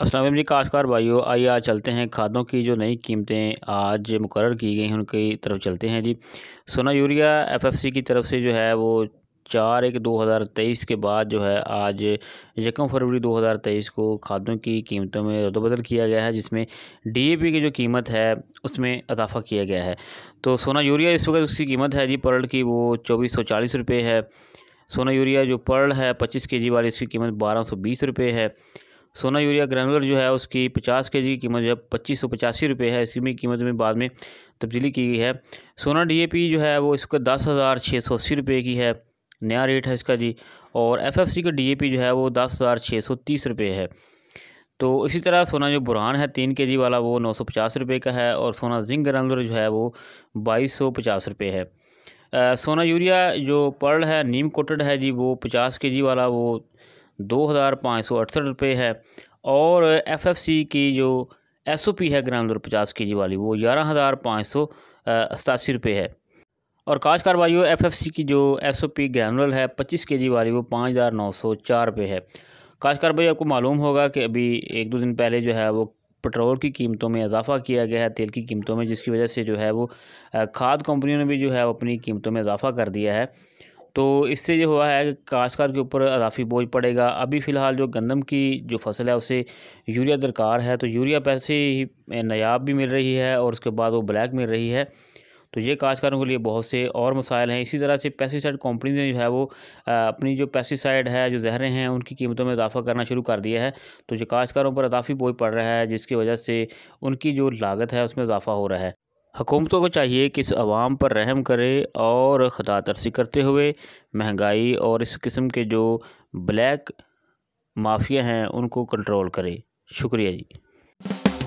असलम जी काशकार भाइयों आइए आज चलते हैं खादों की जो नई कीमतें आज मुकर की गई हैं उनकी तरफ चलते हैं जी सोना यूरिया एफएफसी की तरफ से जो है वो चार एक दो हज़ार तेईस के बाद जो है आज यकम फरवरी दो हज़ार तेईस को खादों की कीमतों में रद्दबदल किया गया है जिसमें डीएपी की जो कीमत है उसमें इजाफा किया गया है तो सोना यूरिया इस वक्त उसकी कीमत है जी परल की वो चौबीस सौ चालीस रुपये है सोना यूरिया जो पर्ल है पच्चीस के जी वाली इसकी कीमत बारह सौ बीस रुपये है सोना यूरिया ग्रैनुलर जो है उसकी पचास के जी कीमत जो है पच्चीस सौ पचासी रुपये है इसकी भी कीमत में बाद में तब्दीली की गई है सोना डीएपी जो है वो इसका दस हज़ार छः सौ अस्सी रुपये की है नया रेट है इसका जी और एफएफसी का डीएपी जो है वो दस हज़ार छः सौ तीस रुपये है तो इसी तरह सोना जो बुरहान है तीन के जी वाला वो नौ सौ पचास रुपये का है और सोना जिंक ग्रैनुलर जो है वो बाईस सौ पचास रुपये है सोना यूरिया जो पर्ल है नीम कोटेड है जी वो पचास के जी वाला वो दो हज़ार पाँच सौ अड़सठ रुपये है और एफ एफ सी की जो एस ओ पी है ग्राम दर पचास के जी वाली वो ग्यारह हज़ार पाँच सौ सतासी रुपये है और काशकार वायु एफ एफ सी की जो एस ओ पी ग्रैनुअल है पच्चीस के जी वाली वो पाँच हज़ार नौ सौ चार रुपये है काशकार भाई आपको मालूम होगा कि अभी एक दो दिन पहले जो है वो पेट्रोल की कीमतों में इजाफा किया गया है तेल की कीमतों में जिसकी वजह से जो है वो खाद कंपनियों ने भी जो है अपनी कीमतों में इजाफा कर दिया है तो इससे जो हुआ है कि काश्तकार के ऊपर अदाफी बोझ पड़ेगा अभी फ़िलहाल जो गंदम की जो फसल है उसे यूरिया दरकार है तो यूरिया पैसे ही नायाब भी मिल रही है और उसके बाद वो ब्लैक मिल रही है तो ये काश्तकारों के लिए बहुत से और मसाइल हैं इसी तरह से पेस्टिसाइड कंपनीज ने जो है वो अपनी जो पेस्टिसाइड है जो जहरें हैं उनकी कीमतों में इजाफा करना शुरू कर दिया है तो जो काश्तकारों पर अदाफी बोझ पड़ रहा है जिसकी वजह से उनकी जो लागत है उसमें इजाफा हो रहा है हकूमतों को चाहिए कि इस आवाम पर रहम करे और ख़दा तरसी करते हुए महंगाई और इस किस्म के जो ब्लैक माफिया हैं उनको कंट्रोल करें शुक्रिया जी